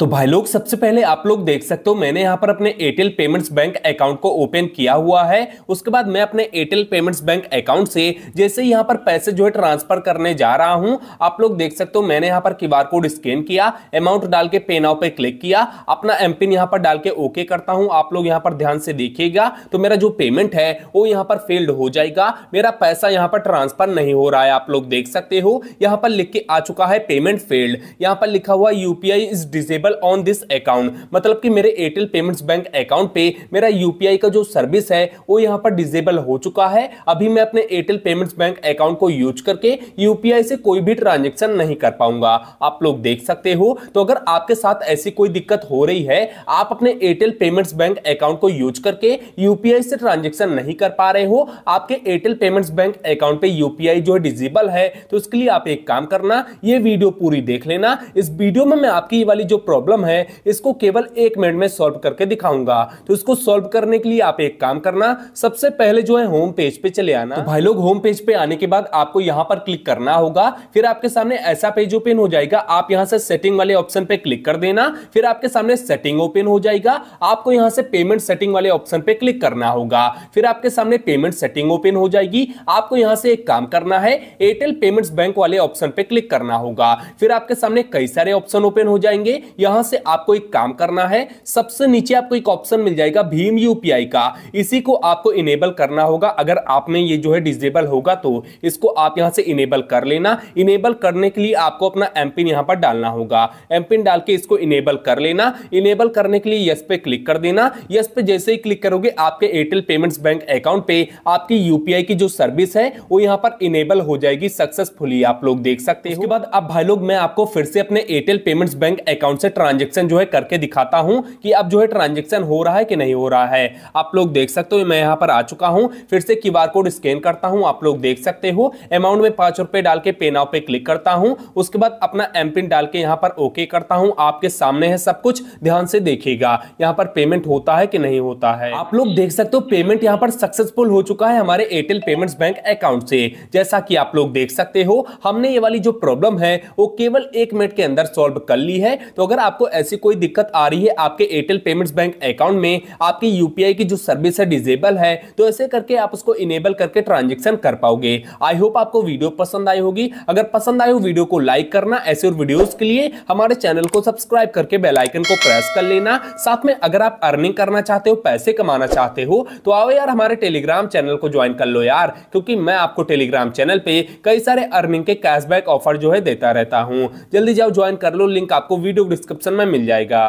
तो भाई लोग सबसे पहले आप लोग देख सकते हो मैंने यहाँ पर अपने एयरटेल पेमेंट्स बैंक अकाउंट को ओपन किया हुआ है उसके बाद मैं अपने एयरटेल पेमेंट्स बैंक अकाउंट से जैसे यहाँ पर पैसे जो है ट्रांसफर करने जा रहा हूँ आप लोग देख सकते हो मैंने यहाँ पर क्यूआर कोड स्कैन किया अमाउंट डाल के पे नाउ पे क्लिक किया अपना एम पिन यहाँ पर डाल के ओके करता हूँ आप लोग यहाँ पर ध्यान से देखिएगा तो मेरा जो पेमेंट है वो यहाँ पर फेल्ड हो जाएगा मेरा पैसा यहाँ पर ट्रांसफर नहीं हो रहा है आप लोग देख सकते हो यहाँ पर लिख के आ चुका है पेमेंट फेल्ड यहाँ पर लिखा हुआ UPI is disable available on this account मतलब कि मेरे एयरटेल पेमेंट्स बैंक अकाउंट पे मेरा यूपीआई का जो सर्विस है वो यहाँ पर डिजेबल हो चुका है अभी मैं अपने एयरटेल पेमेंट्स बैंक अकाउंट को यूज करके यूपीआई से कोई भी ट्रांजेक्शन नहीं कर पाऊंगा आप लोग देख सकते हो तो अगर आपके साथ ऐसी कोई दिक्कत हो रही है आप अपने एयरटेल पेमेंट्स बैंक अकाउंट को यूज करके यूपीआई से ट्रांजेक्शन नहीं कर पा रहे हो आपके एयरटेल पेमेंट्स बैंक अकाउंट पे यूपीआई जो है डिजेबल है तो उसके लिए आप एक काम करना ये वीडियो पूरी देख लेना इस वीडियो में मैं आपकी ये वाली जो प्रॉब्लम प्रॉब्लम है इसको केवल एक मिनट में सॉल्व करके दिखाऊंगा तो इसको सॉल्व करने के लिए आप एक काम करना सबसे पहले जो है होम पेज पे चले आना तो भाई लोग होम पेज पे आने के बाद आपको यहाँ पर क्लिक करना होगा फिर आपके सामने ऐसा पेज ओपन हो जाएगा आप यहाँ से सेटिंग वाले ऑप्शन पे क्लिक कर देना फिर आपके सामने सेटिंग ओपन हो जाएगा आपको यहाँ से पेमेंट सेटिंग वाले ऑप्शन पे क्लिक करना होगा फिर आपके सामने पेमेंट सेटिंग ओपन हो जाएगी आपको यहाँ से एक काम करना है एयरटेल पेमेंट्स बैंक वाले ऑप्शन पे क्लिक करना होगा फिर आपके सामने कई सारे ऑप्शन ओपन हो जाएंगे यहां से आपको एक काम करना है सबसे नीचे आपको एक ऑप्शन मिल जाएगा भीम यूपीआई का इसी को आपको इनेबल करना होगा अगर आप में ये जो है डिजेबल होगा तो इसको आप यहां से इनेबल कर लेना इनेबल करने के लिए आपको अपना एम पिन यहां पर डालना होगा एम पिन डाल के इसको इनेबल कर लेना इनेबल करने के लिए यस पे क्लिक कर देना यस पे जैसे ही क्लिक करोगे आपके एयरटेल पेमेंट्स बैंक अकाउंट पे आपकी यूपीआई की जो सर्विस है वो यहां पर इनेबल हो जाएगी सक्सेसफुली आप लोग देख सकते हैं उसके बाद अब भाई लोग मैं आपको फिर से अपने एयरटेल पेमेंट्स बैंक अकाउंट से ट्रांजेक्शन जो है करके दिखाता हूं कि अब जो है ट्रांजेक्शन हो रहा है कि नहीं हो रहा है आप लोग देख सकते हो मैं यहां पर आ चुका हूं फिर से क्यू कोड स्कैन करता हूं आप लोग देख सकते हो अमाउंट में पांच रुपए डाल के पे नाव पे क्लिक करता हूं उसके बाद अपना एम पिन डाल के यहां पर ओके करता हूं आपके सामने है सब कुछ ध्यान से देखिएगा यहां पर पेमेंट होता है कि नहीं होता है आप लोग देख सकते हो पेमेंट यहाँ पर सक्सेसफुल हो चुका है हमारे एयरटेल पेमेंट्स बैंक अकाउंट से जैसा कि आप लोग देख सकते हो हमने ये वाली जो प्रॉब्लम है वो केवल एक मिनट के अंदर सॉल्व कर ली है तो अगर आपको ऐसी कोई दिक्कत आ रही है आपके एयरटेल पेमेंट्स बैंक अकाउंट में आपकी यूपीआई की जो सर्विस है डिजेबल है तो ऐसे करके आप उसको इनेबल करके ट्रांजेक्शन कर पाओगे आई होप आपको वीडियो पसंद आई होगी अगर पसंद आई हो वीडियो को लाइक करना ऐसे और वीडियोस के लिए हमारे चैनल को सब्सक्राइब करके बेलाइकन को प्रेस कर लेना साथ में अगर आप अर्निंग करना चाहते हो पैसे कमाना चाहते हो तो आओ यार हमारे टेलीग्राम चैनल को ज्वाइन कर लो यार क्योंकि मैं आपको टेलीग्राम चैनल पे कई सारे अर्निंग के कैशबैक ऑफर जो है देता रहता हूँ जल्दी जाओ ज्वाइन कर लो लिंक आपको वीडियो डिस्क्रिप्शन डिस्क्रिप्शन में मिल जाएगा